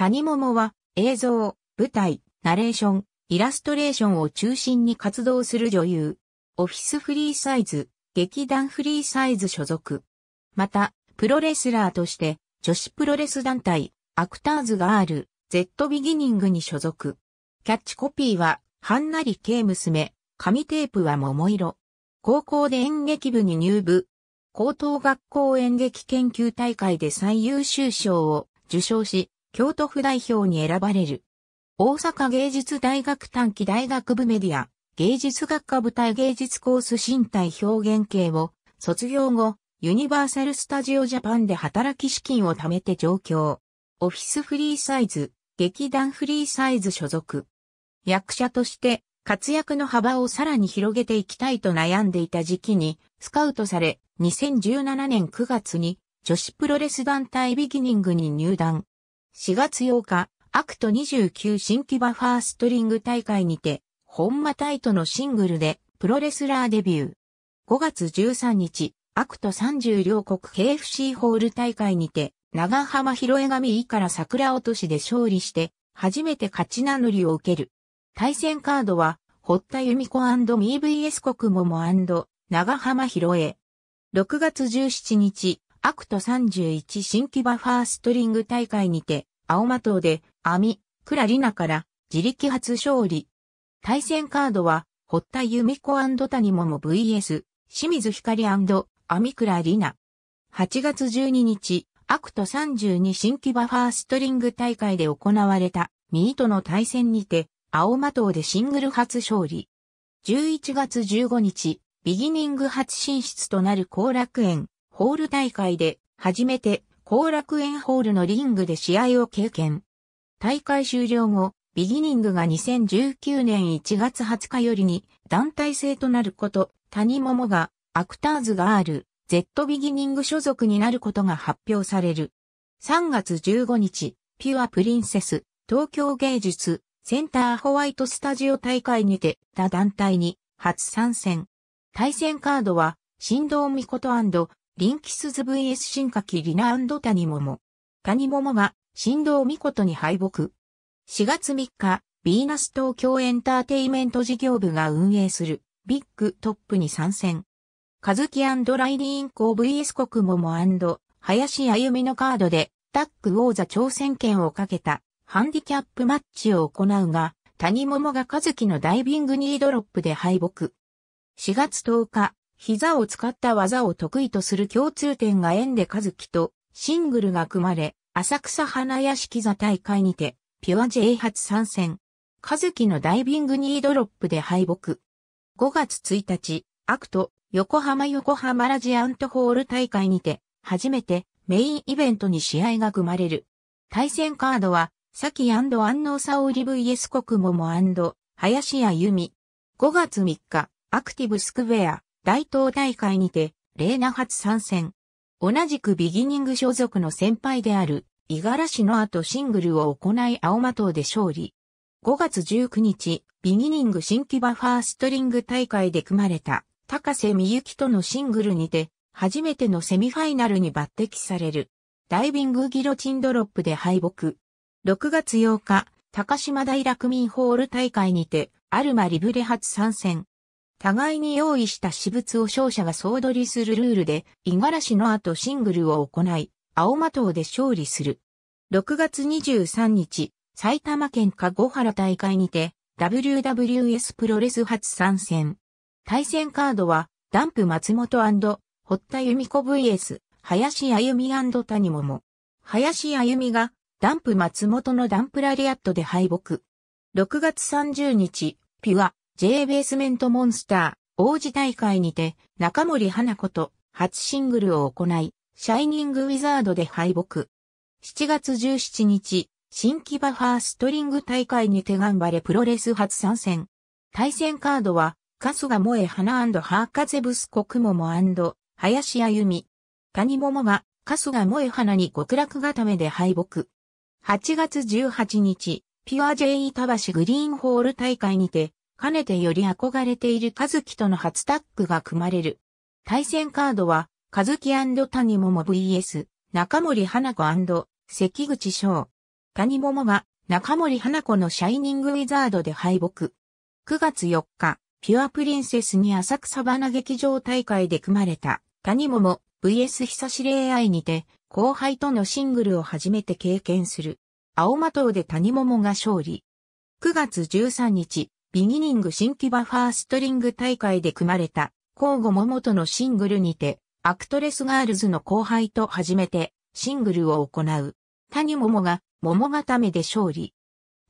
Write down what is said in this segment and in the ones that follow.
谷桃は映像、舞台、ナレーション、イラストレーションを中心に活動する女優。オフィスフリーサイズ、劇団フリーサイズ所属。また、プロレスラーとして、女子プロレス団体、アクターズガール、Z ビギニングに所属。キャッチコピーは、はんなり系娘、紙テープは桃色。高校で演劇部に入部。高等学校演劇研究大会で最優秀賞を受賞し、京都府代表に選ばれる。大阪芸術大学短期大学部メディア、芸術学科舞台芸術コース身体表現系を、卒業後、ユニバーサル・スタジオ・ジャパンで働き資金を貯めて上京。オフィスフリーサイズ、劇団フリーサイズ所属。役者として活躍の幅をさらに広げていきたいと悩んでいた時期にスカウトされ2017年9月に女子プロレス団体ビギニングに入団。4月8日、アクト29新規バファーストリング大会にて、本間タイトのシングルでプロレスラーデビュー。5月13日、アクト30両国 KFC ホール大会にて、長浜広江上井から桜落としで勝利して、初めて勝ち名乗りを受ける。対戦カードは、堀田由美子 &MVS 国もも長浜広江。6月17日、アクト31新規バファーストリング大会にて、青間島で、アミ、クラリナから自力初勝利。対戦カードは、堀田由美子谷桃 VS、清水光アミクラリナ。8月12日、アクト32新規バファーストリング大会で行われた、ミートの対戦にて、青間島でシングル初勝利。11月15日、ビギニング初進出となる後楽園、ホール大会で初めて後楽園ホールのリングで試合を経験。大会終了後、ビギニングが2019年1月20日よりに団体制となること、谷桃がアクターズガール Z ビギニング所属になることが発表される。3月15日、ピュアプリンセス、東京芸術、センターホワイトスタジオ大会にて、他団体に初参戦。対戦カードは、動ミコトリンキスズ VS 進化期リナ谷桃。谷桃が、振動見事に敗北。4月3日、ビーナス東京エンターテイメント事業部が運営する、ビッグトップに参戦。カズキライリーンコ VS 国桃林歩みのカードで、タッグ王座挑戦権をかけた、ハンディキャップマッチを行うが、谷桃がカズキのダイビングニードロップで敗北。4月10日、膝を使った技を得意とする共通点が縁で和樹とシングルが組まれ、浅草花屋敷座大会にて、ピュア J 初参戦。和樹のダイビングニードロップで敗北。5月1日、アクト、横浜横浜ラジアントホール大会にて、初めてメインイベントに試合が組まれる。対戦カードは、サキアンノ安納沙織 VS 国桃林谷由美。5月3日、アクティブスクウェア、大東大会にて、レーナ初参戦。同じくビギニング所属の先輩である、ガラシの後シングルを行い青魔党で勝利。5月19日、ビギニング新規バファーストリング大会で組まれた、高瀬美幸とのシングルにて、初めてのセミファイナルに抜擢される。ダイビングギロチンドロップで敗北。6月8日、高島大楽民ホール大会にて、アルマリブレ初参戦。互いに用意した私物を勝者が総取りするルールで、五十嵐の後シングルを行い、青馬島で勝利する。6月23日、埼玉県加護原大会にて、WWS プロレス初参戦。対戦カードは、ダンプ松本堀田由美子 VS、林あゆみ谷桃。林あゆみが、ダンプ松本のダンプラリアットで敗北。6月30日、ピュア、J ベースメントモンスター、王子大会にて、中森花子と初シングルを行い、シャイニングウィザードで敗北。7月17日、新木場ファーストリング大会にて頑張れプロレス初参戦。対戦カードは、春日萌え花ハーカゼブスコクモモ林あゆみ。谷桃が、春日萌え花に極楽固めで敗北。8月18日、ピュア J 板橋グリーンホール大会にて、かねてより憧れているカズキとの初タッグが組まれる。対戦カードは、カズキ谷桃 VS、中森花子関口翔。谷桃が中森花子のシャイニングウィザードで敗北。9月4日、ピュアプリンセスに浅草花劇場大会で組まれた谷桃 VS 久し恋愛にて後輩とのシングルを初めて経験する。青魔党で谷桃が勝利。9月13日、ビギニング新規バファーストリング大会で組まれた、交互桃とのシングルにて、アクトレスガールズの後輩と初めて、シングルを行う。谷桃が、桃固めで勝利。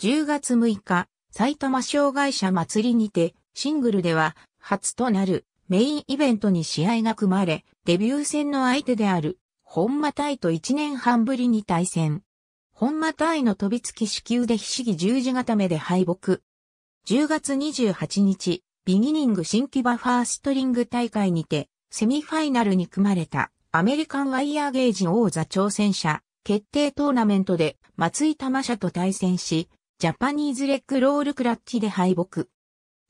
10月6日、埼玉障害者祭りにて、シングルでは、初となる、メインイベントに試合が組まれ、デビュー戦の相手である、本間隊と1年半ぶりに対戦。本間隊の飛びつき支給で必死ぎ十字固めで敗北。10月28日、ビギニング新規バファーストリング大会にて、セミファイナルに組まれた、アメリカンワイヤーゲージ王座挑戦者、決定トーナメントで、松井玉社と対戦し、ジャパニーズレッグロールクラッチで敗北。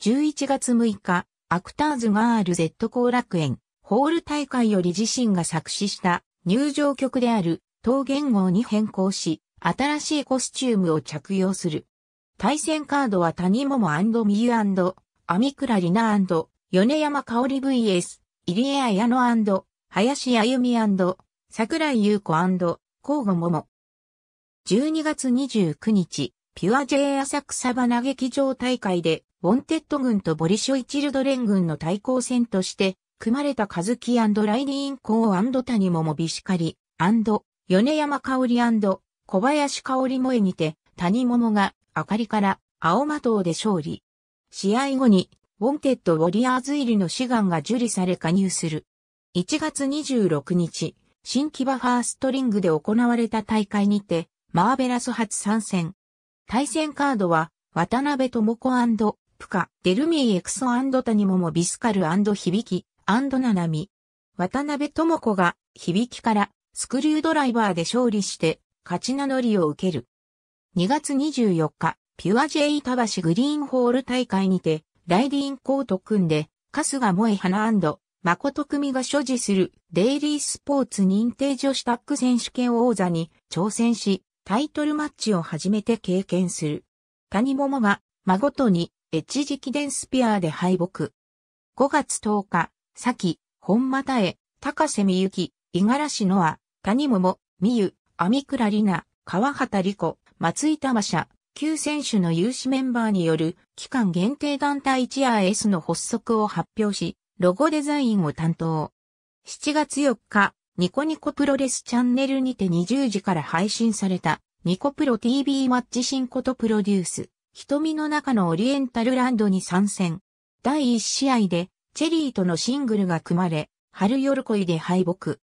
11月6日、アクターズガール Z 後楽園、ホール大会より自身が作詞した入場曲である、桃言語に変更し、新しいコスチュームを着用する。対戦カードは谷桃アミク倉里奈米山香織 vs 入江彩野林あゆみ桜井優子交互桃。12月29日、ピュア J 浅草花劇場大会で、ウォンテッド軍とボリショイチルドレン軍の対抗戦として、組まれたカズキライディーンコー谷桃ビシカリ米山香織小林香織萌えにて、谷桃が明かりから青魔党で勝利。試合後に、ウォンテッド・ウォリアーズ入りの志願が受理され加入する。1月26日、新木場ファーストリングで行われた大会にて、マーベラス初参戦。対戦カードは、渡辺智子プカ、デルミーエクソ谷桃ビスカル響き、ナナミ。渡辺智子が、響きから、スクリュードライバーで勝利して、勝ち名乗りを受ける。2月24日、ピュア J バシグリーンホール大会にて、ライディーンコート組んで、春日萌花誠組が所持するデイリースポーツ認定女子タック選手権王座に挑戦し、タイトルマッチを初めて経験する。谷桃が孫とにエッジ直伝スピアーで敗北。5月10日、先、本又へ、高瀬美幸、五十嵐のあ、谷桃、美優、網倉里奈、川畑理子、松井玉社、旧選手の有志メンバーによる期間限定団体一夜 S の発足を発表し、ロゴデザインを担当。7月4日、ニコニコプロレスチャンネルにて20時から配信された、ニコプロ TV マッチンコとプロデュース、瞳の中のオリエンタルランドに参戦。第1試合で、チェリーとのシングルが組まれ、春喜で敗北。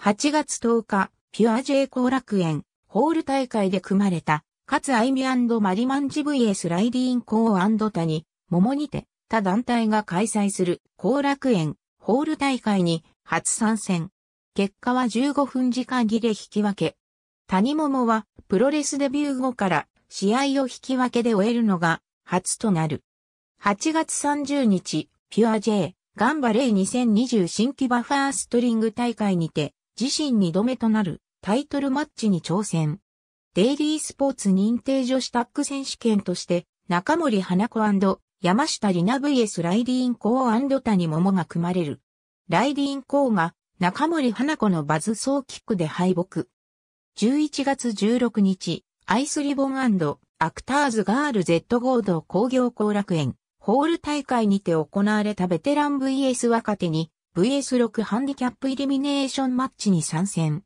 8月10日、ピュア J 後楽園、ホール大会で組まれた、かつアイミマリマンジ VS ライディーンコー谷、桃にて、他団体が開催する、後楽園、ホール大会に、初参戦。結果は15分時間切れ引き分け。谷桃は、プロレスデビュー後から、試合を引き分けで終えるのが、初となる。8月30日、ピュア J、ガンバレイ2020新規バファーストリング大会にて、自身2度目となるタイトルマッチに挑戦。デイリースポーツ認定女子タッグ選手権として、中森花子山下里奈 VS ライディーン・コー谷桃が組まれる。ライディーン・コーが中森花子のバズソーキックで敗北。11月16日、アイスリボンアクターズガール Z 合同工業後楽園、ホール大会にて行われたベテラン VS 若手に、VS6 ハンディキャップイルミネーションマッチに参戦。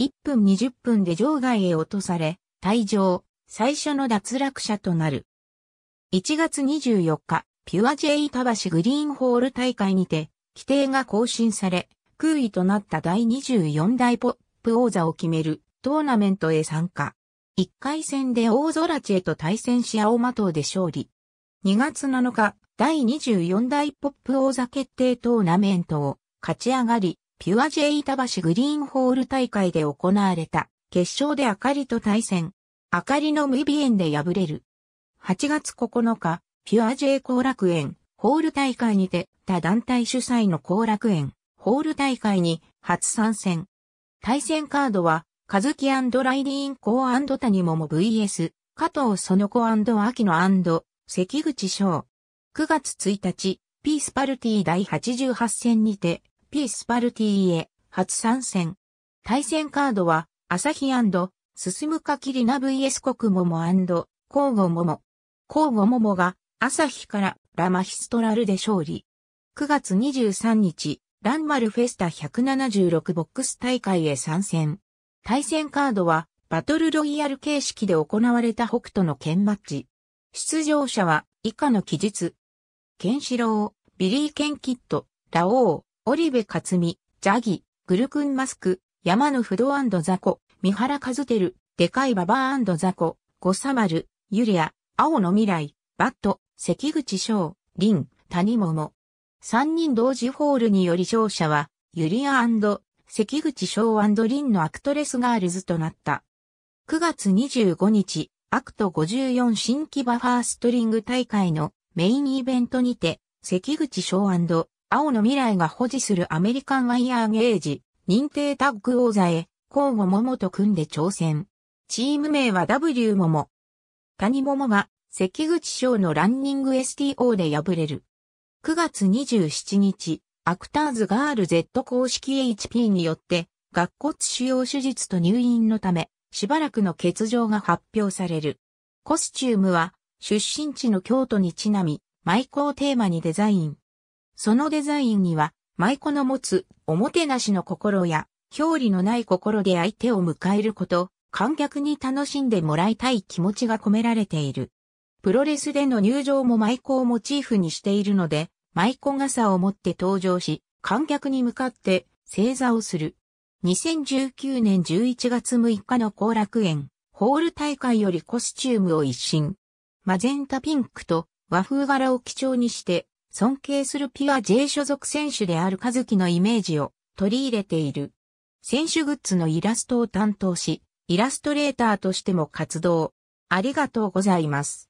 1分20分で場外へ落とされ、退場、最初の脱落者となる。1月24日、ピュア J バ橋グリーンホール大会にて、規定が更新され、空位となった第24代ポップ王座を決めるトーナメントへ参加。1回戦で大空知へと対戦し青的で勝利。2月7日、第24代ポップ王座決定トーナメントを勝ち上がり、ピュアジェイ板橋グリーンホール大会で行われた決勝であかりと対戦。あかりの無鼻炎で敗れる。8月9日、ピュアジェイ後楽園ホール大会にて他団体主催の後楽園ホール大会に初参戦。対戦カードは、カズキライディーンコー谷桃 VS、加藤その子秋野関口翔。9月1日、ピースパルティ第88戦にて、ピースパルティーへ初参戦。対戦カードは、朝日進むかきりな VS 国もも交互もも。交互ももが、朝日からラマヒストラルで勝利。9月23日、ランマルフェスタ176ボックス大会へ参戦。対戦カードは、バトルロイヤル形式で行われた北斗の剣マッチ。出場者は、以下の記述。ケンシロウ、ビリー・ケンキット、ラオウ、織部ツ美、ジャギ、グルクンマスク、山の不動ザコ、三原和輝、でかいババアザコ、ゴサマル、ユリア、青の未来、バット、関口翔、リン、谷桃。三人同時ホールにより勝者は、ユリア関口翔リンのアクトレスガールズとなった。9月25日、アクト54新規バファーストリング大会のメインイベントにて、関口翔青の未来が保持するアメリカンワイヤーゲージ、認定タッグ王座へ、交互桃と組んで挑戦。チーム名は W 桃。谷桃が、関口賞のランニング STO で敗れる。9月27日、アクターズガール Z 公式 HP によって、学骨腫瘍手術と入院のため、しばらくの欠場が発表される。コスチュームは、出身地の京都にちなみ、舞妓をテーマにデザイン。そのデザインには、舞妓の持つ、おもてなしの心や、表裏のない心で相手を迎えること、観客に楽しんでもらいたい気持ちが込められている。プロレスでの入場も舞妓をモチーフにしているので、舞妓傘を持って登場し、観客に向かって正座をする。2019年11月6日の後楽園、ホール大会よりコスチュームを一新。マゼンタピンクと和風柄を基調にして尊敬するピュア J 所属選手であるズキのイメージを取り入れている。選手グッズのイラストを担当し、イラストレーターとしても活動。ありがとうございます。